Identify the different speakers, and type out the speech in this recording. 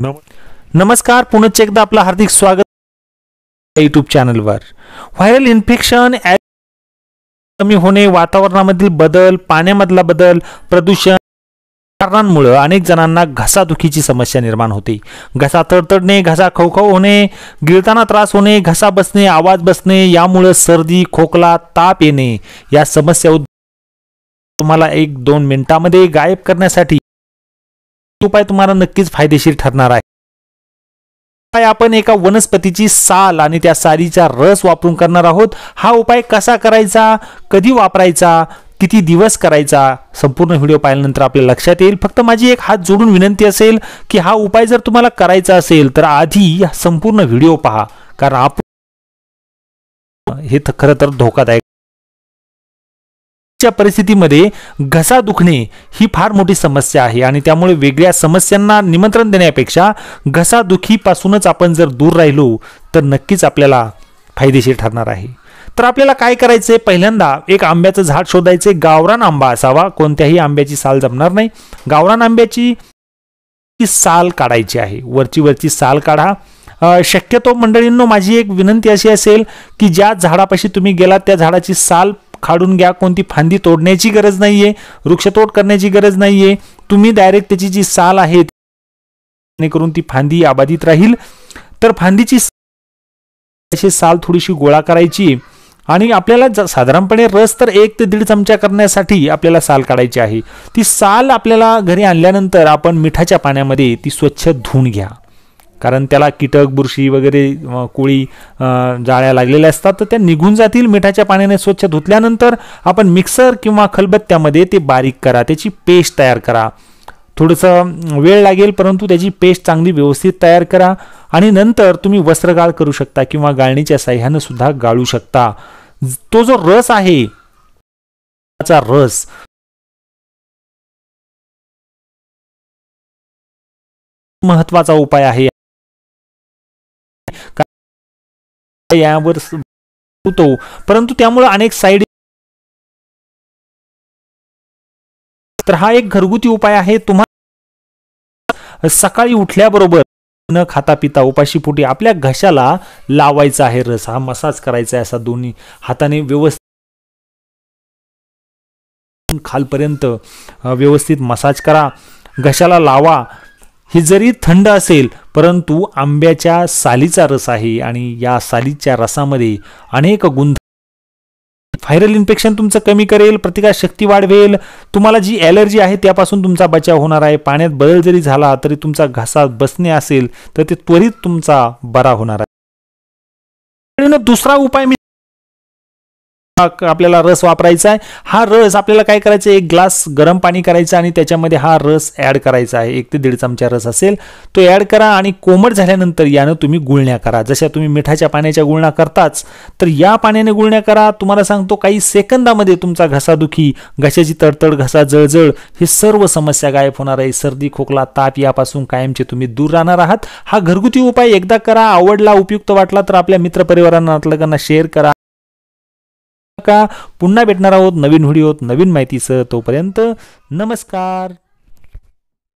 Speaker 1: नमस्कार पुनश्च एकदा आपलं हार्दिक स्वागत युट्यूब चॅनलवर व्हायरल इन्फेक्शन कमी होणे वातावरणामधील बदल पाण्यामधला बदल प्रदूषण कारणांमुळे अनेक जणांना घसादुखीची समस्या निर्माण होते घसा तडतडणे घसा खवखव होणे गिळताना त्रास होणे घसा बसणे आवाज बसणे यामुळे सर्दी खोकला ताप येणे या समस्या तुम्हाला एक दोन मिनिटामध्ये गायब करण्यासाठी उपाय तुम्हाला नक्कीच फायदेशीर ठरणार आहे उपाय आपण एका वनस्पतीची साल आणि त्या सालीचा रस वापरून करणार आहोत हा उपाय कसा करायचा कधी वापरायचा किती दिवस करायचा संपूर्ण व्हिडिओ पाहिल्यानंतर आपल्या लक्षात येईल फक्त माझी एक हात जोडून विनंती असेल की हा उपाय जर तुम्हाला करायचा असेल तर आधी संपूर्ण व्हिडिओ पहा कारण आपण हे खरं तर धोकादायक च्या परिस्थितीमध्ये घसा दुखणे ही फार मोठी समस्या आहे आणि त्यामुळे वेगळ्या समस्यांना निमंत्रण देण्यापेक्षा घसा दुखीपासूनच आपण जर दूर राहिलो तर नक्कीच आपल्याला फायदेशीर ठरणार आहे तर आपल्याला काय करायचं पहिल्यांदा एक आंब्याचं झाड शोधायचे गावरान आंबा असावा कोणत्याही आंब्याची साल जमणार नाही गावरान आंब्याची साल काढायची आहे वरची वरची साल काढा शक्यतो मंडळींनो माझी एक विनंती अशी असेल की ज्या झाडापाशी तुम्ही गेलात त्या झाडाची साल खाडून घ्या कोणती फांदी तोडण्याची गरज नाही आहे वृक्षतोड करण्याची गरज नाही आहे तुम्ही डायरेक्ट त्याची जी साल आहे करून ती फांदी आबाधित राहील तर फांदीची साल थोडीशी गोळा करायची आणि आपल्याला साधारणपणे रस तर एक ते दीड चमचा करण्यासाठी आपल्याला साल काढायची आहे ती साल आपल्याला घरी आणल्यानंतर आपण मिठाच्या पाण्यामध्ये ती स्वच्छ धुवून घ्या कारण त्याला कीटक बुरशी वगैरे कोळी जाळ्या लागलेल्या असतात तर त्या निघून जातील मिठाच्या पाण्याने स्वच्छ धुतल्यानंतर आपण मिक्सर किंवा खलबत्त्यामध्ये ते बारीक करा त्याची पेस्ट तयार करा थोडंसं वेळ लागेल परंतु त्याची पेस्ट चांगली व्यवस्थित तयार करा आणि नंतर तुम्ही वस्त्रगाळ करू शकता किंवा गाळणीच्या साह्यानं सुद्धा गाळू शकता तो जो रस आहे त्याचा रस महत्वाचा उपाय आहे यावर होतो परंतु त्यामुळे अनेक साईड तर हा एक घरगुती उपाय आहे तुम्हाला सकाळी उठल्याबरोबर न खाता पिता उपाशी फुटी आपल्या घशाला लावायचा आहे रस हा मसाज करायचा आहे असा दोन्ही हाताने व्यवस्थित खालपर्यंत व्यवस्थित मसाज करा घशाला लावा ही जरी थंड असेल परंतु आंब्याच्या सालीचा रस आहे आणि या सालीच्या रसामध्ये अनेक गुंध व्हायरल इन्फेक्शन तुमचं कमी करेल प्रतिकार शक्ती वाढवेल तुम्हाला जी ॲलर्जी आहे त्यापासून तुमचा बचाव होणार आहे पाण्यात बदल जरी झाला तरी तुमचा घसा बसणे असेल तर ते त्वरित तुमचा बरा होणार आहे दुसरा उपाय मी आपल्याला रस वापरायचा आहे हा रस आपल्याला काय करायचं एक ग्लास गरम पाणी करायचं आणि त्याच्यामध्ये हा रस ॲड करायचा आहे एक ते दीड चमचा रस असेल तो ॲड करा आणि कोमट झाल्यानंतर यानं तुम्ही गुळण्या करा जशा तुम्ही मिठाच्या पाण्याच्या गुळण्या करताच तर या पाण्याने गुळण्या करा तुम्हाला सांगतो काही सेकंदामध्ये तुमचा घसादुखी घशाची तडतड घसा जळजळ ही सर्व समस्या गायब होणार आहे सर्दी खोकला ताप यापासून कायमचे तुम्ही दूर राहणार आहात हा घरगुती उपाय एकदा करा आवडला उपयुक्त वाटला तर आपल्या मित्रपरिवारांना शेअर करा का पुन्हा भेटणार आहोत नवीन व्हिडिओत नवीन माहितीसह तोपर्यंत नमस्कार